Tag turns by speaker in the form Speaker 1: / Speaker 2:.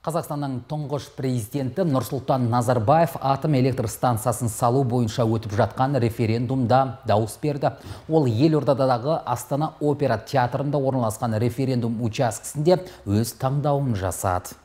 Speaker 1: Қазақстанның тұңғыш президенті Нұрсұлтан Назарбаев атом электр станциясын салу бойынша өтіп жатқан референдумда дауыс берді. Ол елордадағы Астана опера театрында орналасқан референдум учаскесінде өз таңдауын жасады.